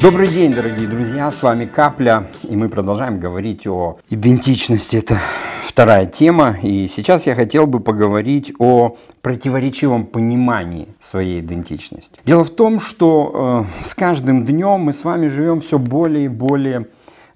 Добрый день, дорогие друзья, с вами Капля, и мы продолжаем говорить о идентичности. Это вторая тема, и сейчас я хотел бы поговорить о противоречивом понимании своей идентичности. Дело в том, что э, с каждым днем мы с вами живем все более и более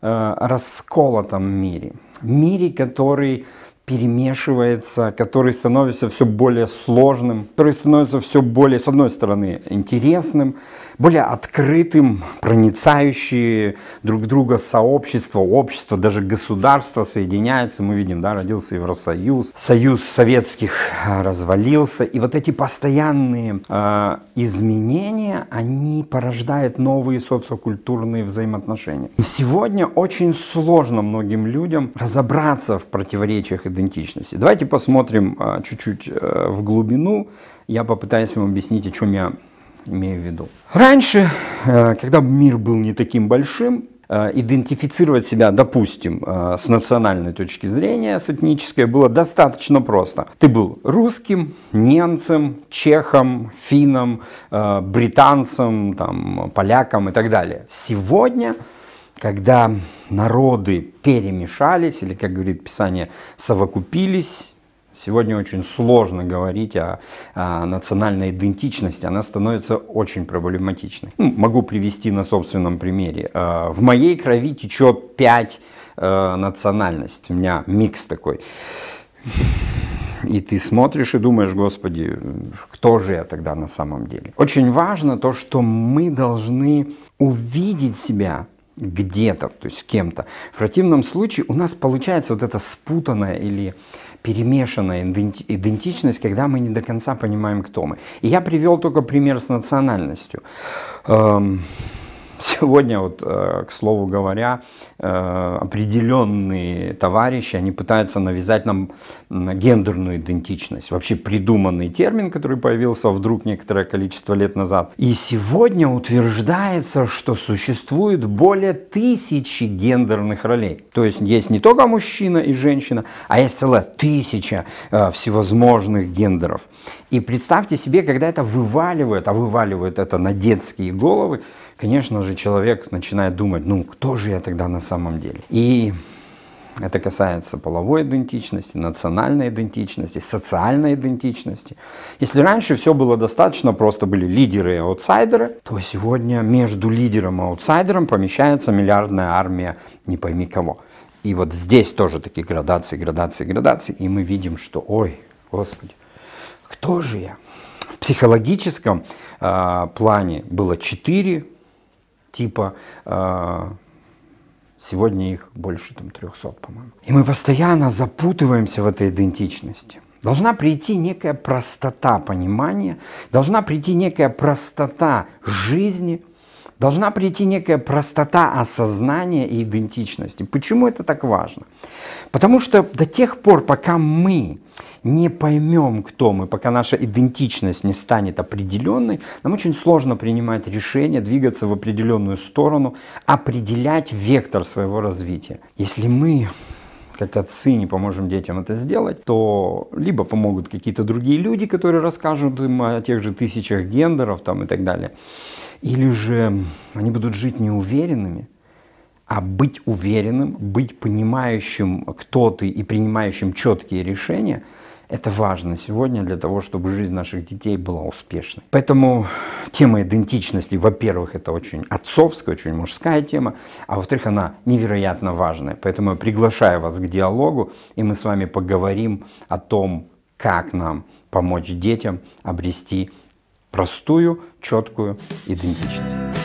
э, расколотом мире. Мире, который перемешивается, который становится все более сложным, который становится все более, с одной стороны, интересным, более открытым, проницающие друг друга сообщества, общество, даже государства соединяются. Мы видим, да, родился Евросоюз, союз советских а, развалился. И вот эти постоянные э, изменения, они порождают новые социокультурные взаимоотношения. сегодня очень сложно многим людям разобраться в противоречиях и идентичности. Давайте посмотрим а, чуть-чуть э, в глубину. Я попытаюсь вам объяснить, о чем я имею в виду. Раньше, э, когда мир был не таким большим, э, идентифицировать себя, допустим, с национальной точки зрения, с этнической, было достаточно просто. Ты был русским, немцем, чехом, финном, британцем, там, поляком и так далее. Сегодня когда народы перемешались, или, как говорит Писание, совокупились, Сегодня очень сложно говорить о, о национальной идентичности, она становится очень проблематичной. Ну, могу привести на собственном примере. А, в моей крови течет пять э, национальностей, у меня микс такой. И ты смотришь и думаешь, Господи, кто же я тогда на самом деле? Очень важно то, что мы должны увидеть себя где-то, то есть с кем-то. В противном случае у нас получается вот эта спутанная или перемешанная идентичность, когда мы не до конца понимаем, кто мы. И я привел только пример с национальностью. Эм, Сегодня, вот, э, к слову говоря, э, определенные товарищи, они пытаются навязать нам гендерную идентичность. Вообще придуманный термин, который появился вдруг некоторое количество лет назад. И сегодня утверждается, что существует более тысячи гендерных ролей. То есть есть не только мужчина и женщина, а есть целая тысяча э, всевозможных гендеров. И представьте себе, когда это вываливают, а вываливают это на детские головы, конечно же, человек начинает думать, ну, кто же я тогда на самом деле? И это касается половой идентичности, национальной идентичности, социальной идентичности. Если раньше все было достаточно, просто были лидеры и аутсайдеры, то сегодня между лидером и аутсайдером помещается миллиардная армия не пойми кого. И вот здесь тоже такие градации, градации, градации. И мы видим, что, ой, господи, кто же я? В психологическом э, плане было четыре типа э, Сегодня их больше там 300, по-моему. И мы постоянно запутываемся в этой идентичности. Должна прийти некая простота понимания, должна прийти некая простота жизни – должна прийти некая простота осознания и идентичности. Почему это так важно? Потому что до тех пор, пока мы не поймем, кто мы, пока наша идентичность не станет определенной, нам очень сложно принимать решения, двигаться в определенную сторону, определять вектор своего развития. Если мы как отцы не поможем детям это сделать, то либо помогут какие-то другие люди, которые расскажут им о тех же тысячах гендеров там и так далее, или же они будут жить неуверенными, а быть уверенным, быть понимающим, кто ты и принимающим четкие решения – это важно сегодня для того, чтобы жизнь наших детей была успешной. Поэтому тема идентичности, во-первых, это очень отцовская, очень мужская тема, а во-вторых, она невероятно важная. Поэтому я приглашаю вас к диалогу, и мы с вами поговорим о том, как нам помочь детям обрести простую, четкую идентичность.